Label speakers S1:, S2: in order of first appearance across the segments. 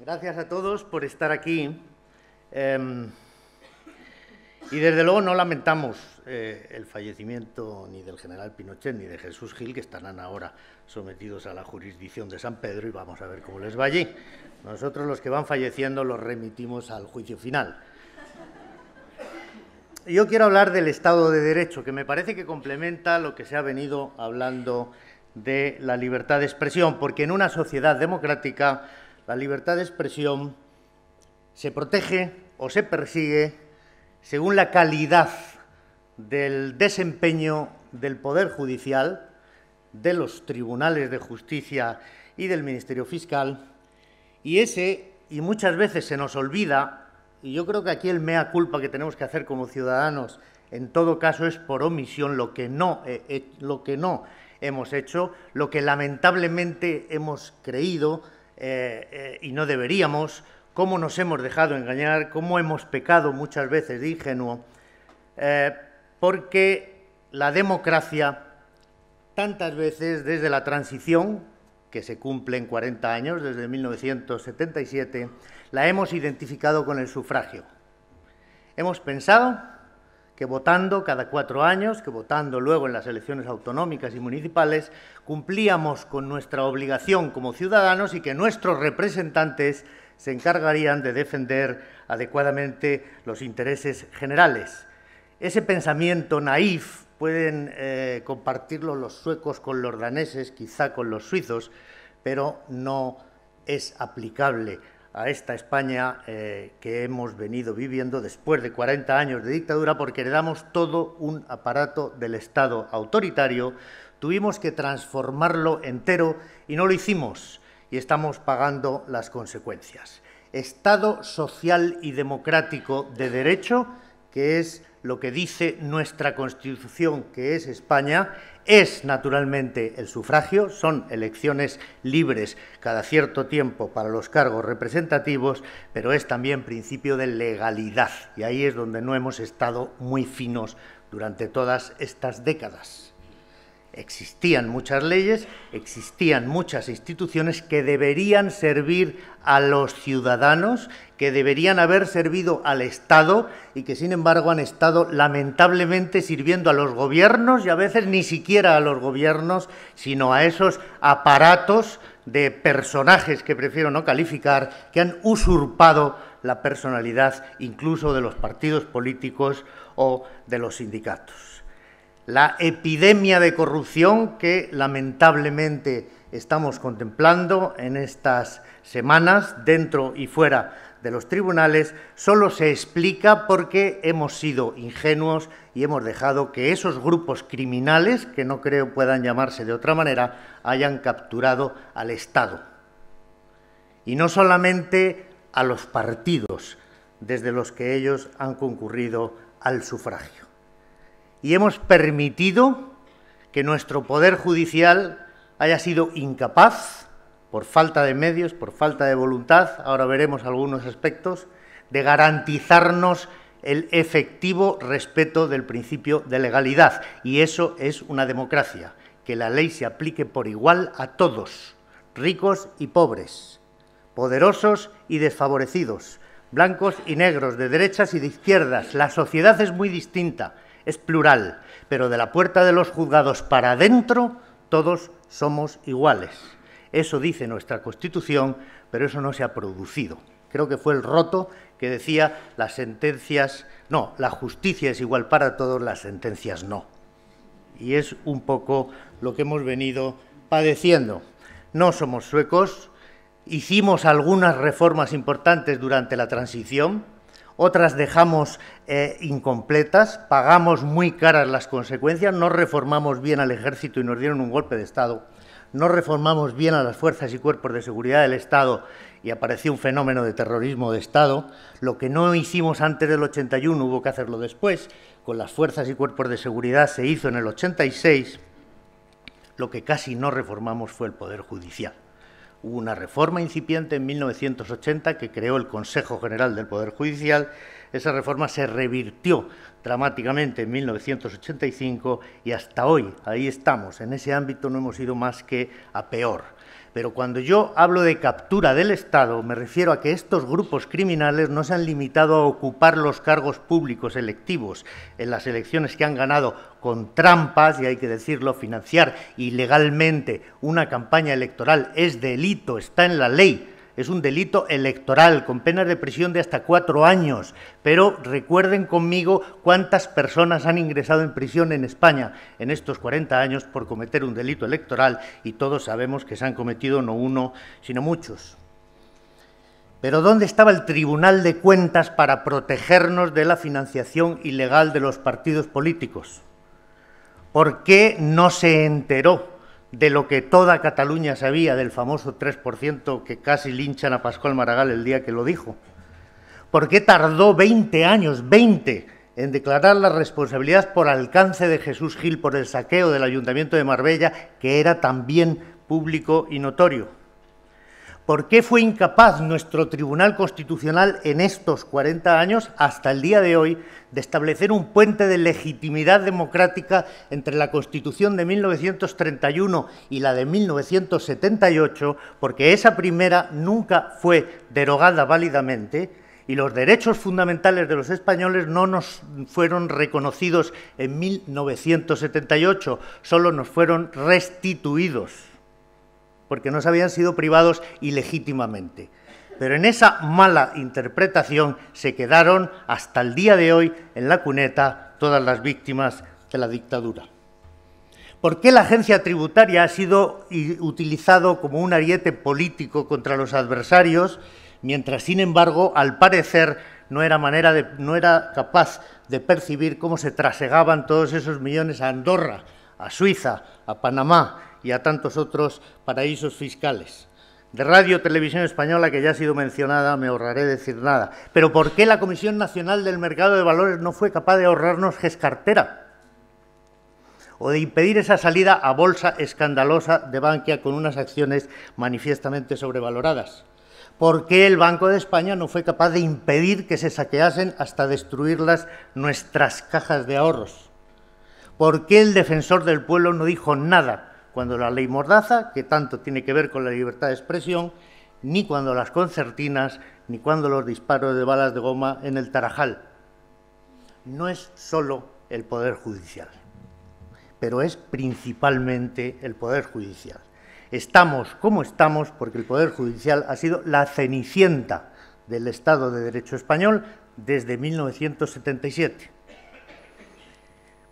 S1: Gracias a todos por estar aquí. Em, y desde luego no lamentamos eh, el fallecimiento ni del general Pinochet ni de Jesús Gil, que estarán ahora sometidos a la jurisdicción de San Pedro y vamos a ver cómo les va allí. Nosotros los que van falleciendo los remitimos al juicio final. Yo quiero hablar del Estado de Derecho, que me parece que complementa lo que se ha venido hablando de la libertad de expresión, porque en una sociedad democrática la libertad de expresión se protege o se persigue según la calidad del desempeño del Poder Judicial, de los tribunales de justicia y del Ministerio Fiscal, y ese, y muchas veces se nos olvida, y yo creo que aquí el mea culpa que tenemos que hacer como ciudadanos, en todo caso, es por omisión lo que no, eh, eh, lo que no hemos hecho, lo que lamentablemente hemos creído eh, eh, y no deberíamos, cómo nos hemos dejado engañar, cómo hemos pecado muchas veces de ingenuo, eh, porque la democracia tantas veces desde la transición, que se cumple en 40 años, desde 1977, la hemos identificado con el sufragio. Hemos pensado que votando cada cuatro años, que votando luego en las elecciones autonómicas y municipales, cumplíamos con nuestra obligación como ciudadanos y que nuestros representantes se encargarían de defender adecuadamente los intereses generales. Ese pensamiento naif pueden eh, compartirlo los suecos con los daneses, quizá con los suizos, pero no es aplicable a esta España eh, que hemos venido viviendo después de 40 años de dictadura porque heredamos todo un aparato del Estado autoritario, tuvimos que transformarlo entero y no lo hicimos y estamos pagando las consecuencias. Estado social y democrático de derecho que es lo que dice nuestra Constitución, que es España, es naturalmente el sufragio, son elecciones libres cada cierto tiempo para los cargos representativos, pero es también principio de legalidad. Y ahí es donde no hemos estado muy finos durante todas estas décadas. Existían muchas leyes, existían muchas instituciones que deberían servir a los ciudadanos, que deberían haber servido al Estado y que sin embargo han estado lamentablemente sirviendo a los gobiernos y a veces ni siquiera a los gobiernos, sino a esos aparatos de personajes que prefiero no calificar, que han usurpado la personalidad incluso de los partidos políticos o de los sindicatos la epidemia de corrupción que lamentablemente estamos contemplando en estas semanas dentro y fuera de los tribunales solo se explica porque hemos sido ingenuos y hemos dejado que esos grupos criminales, que no creo puedan llamarse de otra manera, hayan capturado al Estado. Y no solamente a los partidos desde los que ellos han concurrido al sufragio y hemos permitido que nuestro Poder Judicial haya sido incapaz, por falta de medios, por falta de voluntad, ahora veremos algunos aspectos, de garantizarnos el efectivo respeto del principio de legalidad. Y eso es una democracia, que la ley se aplique por igual a todos, ricos y pobres, poderosos y desfavorecidos, blancos y negros, de derechas y de izquierdas. La sociedad es muy distinta es plural, pero de la puerta de los juzgados para adentro todos somos iguales. Eso dice nuestra Constitución, pero eso no se ha producido. Creo que fue el roto que decía las sentencias, no, la justicia es igual para todos, las sentencias no. Y es un poco lo que hemos venido padeciendo. No somos suecos, hicimos algunas reformas importantes durante la transición, otras dejamos eh, incompletas, pagamos muy caras las consecuencias, no reformamos bien al ejército y nos dieron un golpe de Estado, no reformamos bien a las fuerzas y cuerpos de seguridad del Estado y apareció un fenómeno de terrorismo de Estado, lo que no hicimos antes del 81 hubo que hacerlo después, con las fuerzas y cuerpos de seguridad se hizo en el 86, lo que casi no reformamos fue el Poder Judicial. Hubo una reforma incipiente en 1980 que creó el Consejo General del Poder Judicial esa reforma se revirtió dramáticamente en 1985 y hasta hoy, ahí estamos, en ese ámbito no hemos ido más que a peor. Pero cuando yo hablo de captura del Estado, me refiero a que estos grupos criminales no se han limitado a ocupar los cargos públicos electivos en las elecciones que han ganado con trampas, y hay que decirlo, financiar ilegalmente una campaña electoral es delito, está en la ley es un delito electoral con penas de prisión de hasta cuatro años. Pero recuerden conmigo cuántas personas han ingresado en prisión en España en estos 40 años por cometer un delito electoral y todos sabemos que se han cometido no uno, sino muchos. Pero ¿dónde estaba el Tribunal de Cuentas para protegernos de la financiación ilegal de los partidos políticos? ¿Por qué no se enteró? de lo que toda Cataluña sabía del famoso 3% que casi linchan a Pascual Maragall el día que lo dijo? ¿Por qué tardó 20 años, 20, en declarar la responsabilidad por alcance de Jesús Gil por el saqueo del Ayuntamiento de Marbella, que era también público y notorio? ¿Por qué fue incapaz nuestro Tribunal Constitucional en estos 40 años, hasta el día de hoy, de establecer un puente de legitimidad democrática entre la Constitución de 1931 y la de 1978? Porque esa primera nunca fue derogada válidamente y los derechos fundamentales de los españoles no nos fueron reconocidos en 1978, solo nos fueron restituidos porque nos habían sido privados ilegítimamente. Pero en esa mala interpretación se quedaron hasta el día de hoy en la cuneta todas las víctimas de la dictadura. ¿Por qué la agencia tributaria ha sido utilizado como un ariete político contra los adversarios, mientras, sin embargo, al parecer no era, no era capaz de percibir cómo se trasegaban todos esos millones a Andorra, a Suiza, a Panamá, y a tantos otros paraísos fiscales. De Radio Televisión Española, que ya ha sido mencionada, me ahorraré decir nada. Pero ¿por qué la Comisión Nacional del Mercado de Valores no fue capaz de ahorrarnos Gescartera? o de impedir esa salida a bolsa escandalosa de Bankia con unas acciones manifiestamente sobrevaloradas? ¿Por qué el Banco de España no fue capaz de impedir que se saqueasen hasta destruirlas nuestras cajas de ahorros? ¿Por qué el defensor del pueblo no dijo nada cuando la ley Mordaza, que tanto tiene que ver con la libertad de expresión, ni cuando las concertinas, ni cuando los disparos de balas de goma en el Tarajal. No es solo el Poder Judicial, pero es principalmente el Poder Judicial. Estamos como estamos porque el Poder Judicial ha sido la cenicienta del Estado de Derecho español desde 1977.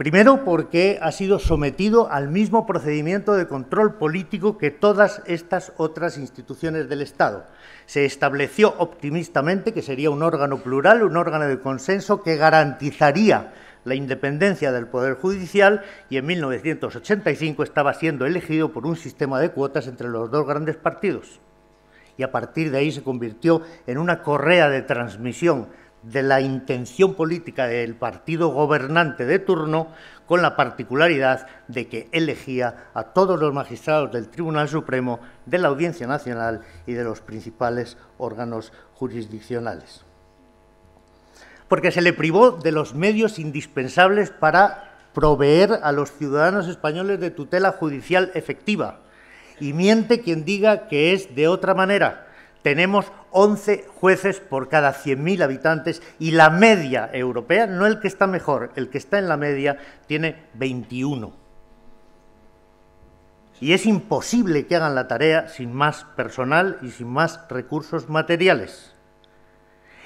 S1: Primero, porque ha sido sometido al mismo procedimiento de control político que todas estas otras instituciones del Estado. Se estableció optimistamente que sería un órgano plural, un órgano de consenso que garantizaría la independencia del Poder Judicial y en 1985 estaba siendo elegido por un sistema de cuotas entre los dos grandes partidos. Y a partir de ahí se convirtió en una correa de transmisión de la intención política del partido gobernante de turno, con la particularidad de que elegía a todos los magistrados del Tribunal Supremo, de la Audiencia Nacional y de los principales órganos jurisdiccionales. Porque se le privó de los medios indispensables para proveer a los ciudadanos españoles de tutela judicial efectiva. Y miente quien diga que es de otra manera tenemos 11 jueces por cada 100.000 habitantes y la media europea, no el que está mejor, el que está en la media, tiene 21. Y es imposible que hagan la tarea sin más personal y sin más recursos materiales.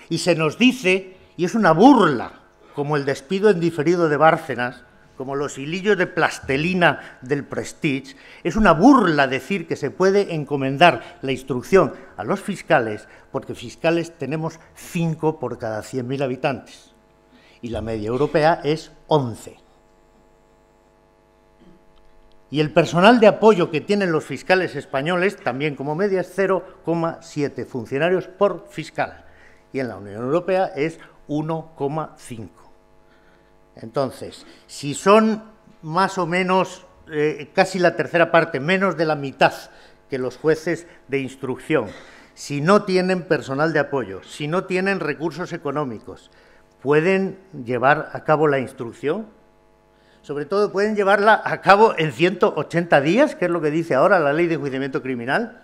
S1: Y se nos dice, y es una burla, como el despido en diferido de Bárcenas, como los hilillos de plastelina del Prestige, es una burla decir que se puede encomendar la instrucción a los fiscales, porque fiscales tenemos 5 por cada 100.000 habitantes y la media europea es 11. Y el personal de apoyo que tienen los fiscales españoles, también como media, es 0,7 funcionarios por fiscal. Y en la Unión Europea es 1,5. Entonces, si son más o menos eh, casi la tercera parte, menos de la mitad que los jueces de instrucción, si no tienen personal de apoyo, si no tienen recursos económicos, ¿pueden llevar a cabo la instrucción? Sobre todo, ¿pueden llevarla a cabo en 180 días, que es lo que dice ahora la ley de enjuiciamiento criminal?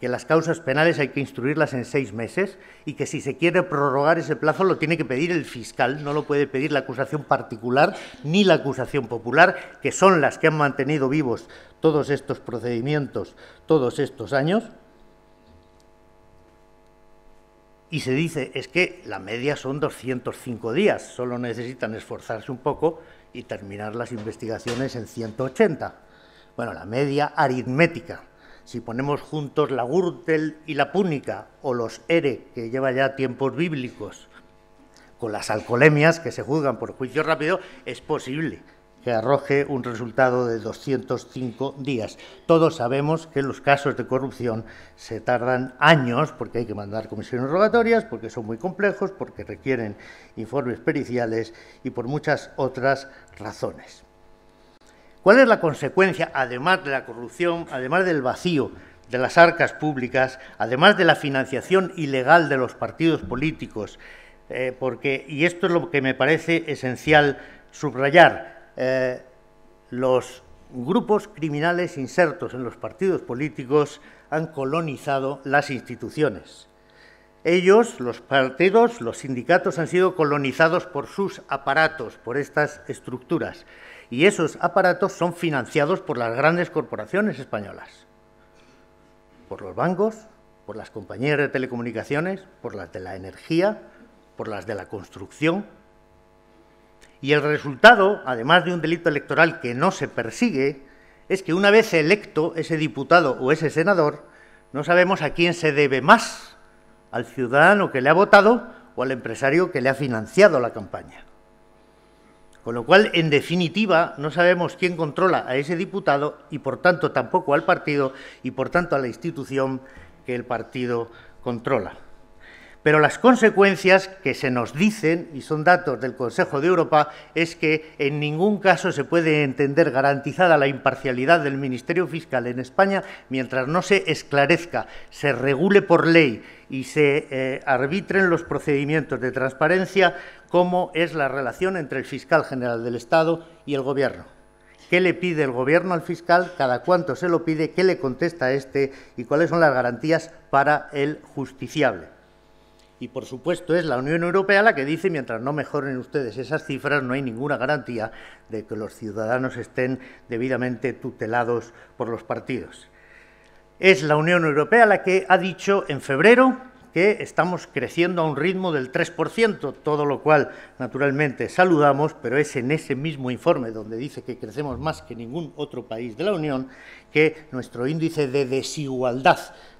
S1: que las causas penales hay que instruirlas en seis meses y que si se quiere prorrogar ese plazo lo tiene que pedir el fiscal, no lo puede pedir la acusación particular ni la acusación popular, que son las que han mantenido vivos todos estos procedimientos todos estos años. Y se dice, es que la media son 205 días, solo necesitan esforzarse un poco y terminar las investigaciones en 180. Bueno, la media aritmética si ponemos juntos la Gürtel y la Púnica, o los Ere, que lleva ya tiempos bíblicos, con las alcolemias que se juzgan por juicio rápido, es posible que arroje un resultado de 205 días. Todos sabemos que los casos de corrupción se tardan años porque hay que mandar comisiones rogatorias, porque son muy complejos, porque requieren informes periciales y por muchas otras razones. ¿Cuál es la consecuencia, además de la corrupción, además del vacío de las arcas públicas, además de la financiación ilegal de los partidos políticos? Eh, porque, y esto es lo que me parece esencial subrayar, eh, los grupos criminales insertos en los partidos políticos han colonizado las instituciones. Ellos, los partidos, los sindicatos han sido colonizados por sus aparatos, por estas estructuras y esos aparatos son financiados por las grandes corporaciones españolas, por los bancos, por las compañías de telecomunicaciones, por las de la energía, por las de la construcción. Y el resultado, además de un delito electoral que no se persigue, es que una vez electo ese diputado o ese senador, no sabemos a quién se debe más, al ciudadano que le ha votado o al empresario que le ha financiado la campaña. Con lo cual, en definitiva, no sabemos quién controla a ese diputado y, por tanto, tampoco al partido y, por tanto, a la institución que el partido controla. Pero las consecuencias que se nos dicen, y son datos del Consejo de Europa, es que en ningún caso se puede entender garantizada la imparcialidad del Ministerio Fiscal en España mientras no se esclarezca, se regule por ley y se eh, arbitren los procedimientos de transparencia cómo es la relación entre el fiscal general del Estado y el Gobierno qué le pide el Gobierno al fiscal, cada cuánto se lo pide, qué le contesta a este y cuáles son las garantías para el justiciable. Y por supuesto es la Unión Europea la que dice, mientras no mejoren ustedes esas cifras, no hay ninguna garantía de que los ciudadanos estén debidamente tutelados por los partidos. Es la Unión Europea la que ha dicho en febrero que estamos creciendo a un ritmo del 3%, todo lo cual naturalmente saludamos, pero es en ese mismo informe donde dice que crecemos más que ningún otro país de la Unión que nuestro índice de desigualdad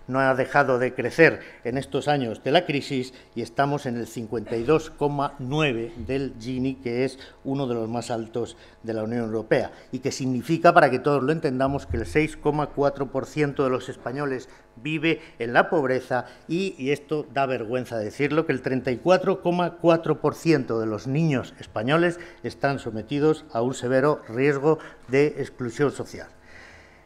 S1: no ha dejado de crecer en estos años de la crisis y estamos en el 52,9 del Gini, que es uno de los más altos de la Unión Europea y que significa, para que todos lo entendamos, que el 6,4% de los españoles vive en la pobreza y, y esto da vergüenza decirlo, que el 34,4% de los niños españoles están sometidos a un severo riesgo de exclusión social.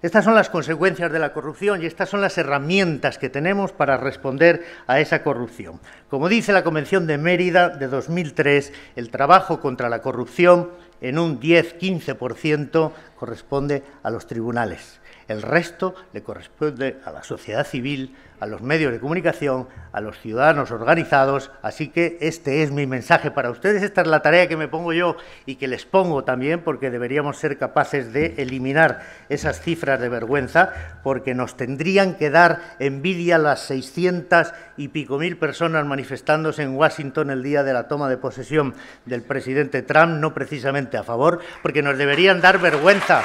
S1: Estas son las consecuencias de la corrupción y estas son las herramientas que tenemos para responder a esa corrupción. Como dice la Convención de Mérida de 2003, el trabajo contra la corrupción en un 10-15% corresponde a los tribunales. El resto le corresponde a la sociedad civil, a los medios de comunicación, a los ciudadanos organizados. Así que este es mi mensaje para ustedes. Esta es la tarea que me pongo yo y que les pongo también porque deberíamos ser capaces de eliminar esas cifras de vergüenza porque nos tendrían que dar envidia las 600 y pico mil personas manifestándose en Washington el día de la toma de posesión del presidente Trump, no precisamente a favor, porque nos deberían dar vergüenza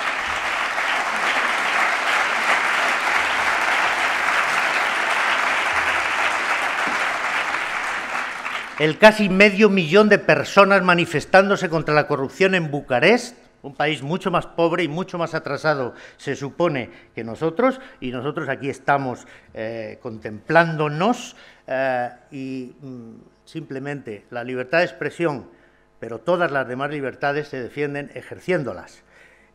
S1: el casi medio millón de personas manifestándose contra la corrupción en Bucarest, un país mucho más pobre y mucho más atrasado se supone que nosotros, y nosotros aquí estamos eh, contemplándonos eh, y mm, simplemente la libertad de expresión, pero todas las demás libertades se defienden ejerciéndolas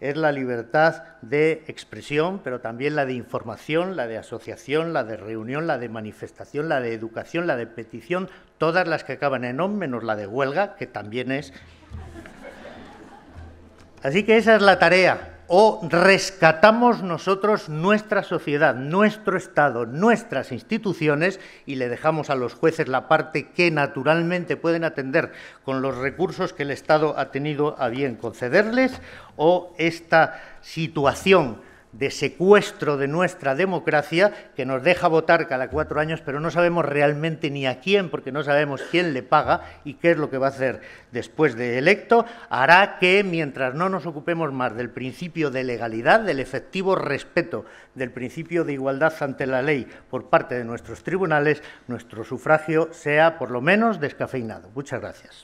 S1: es la libertad de expresión, pero también la de información, la de asociación, la de reunión, la de manifestación, la de educación, la de petición, todas las que acaban en on, menos la de huelga, que también es. Así que esa es la tarea o rescatamos nosotros nuestra sociedad, nuestro Estado, nuestras instituciones y le dejamos a los jueces la parte que naturalmente pueden atender con los recursos que el Estado ha tenido a bien concederles o esta situación de secuestro de nuestra democracia que nos deja votar cada cuatro años, pero no sabemos realmente ni a quién, porque no sabemos quién le paga y qué es lo que va a hacer después de electo, hará que, mientras no nos ocupemos más del principio de legalidad, del efectivo respeto del principio de igualdad ante la ley por parte de nuestros tribunales, nuestro sufragio sea por lo menos descafeinado. Muchas gracias.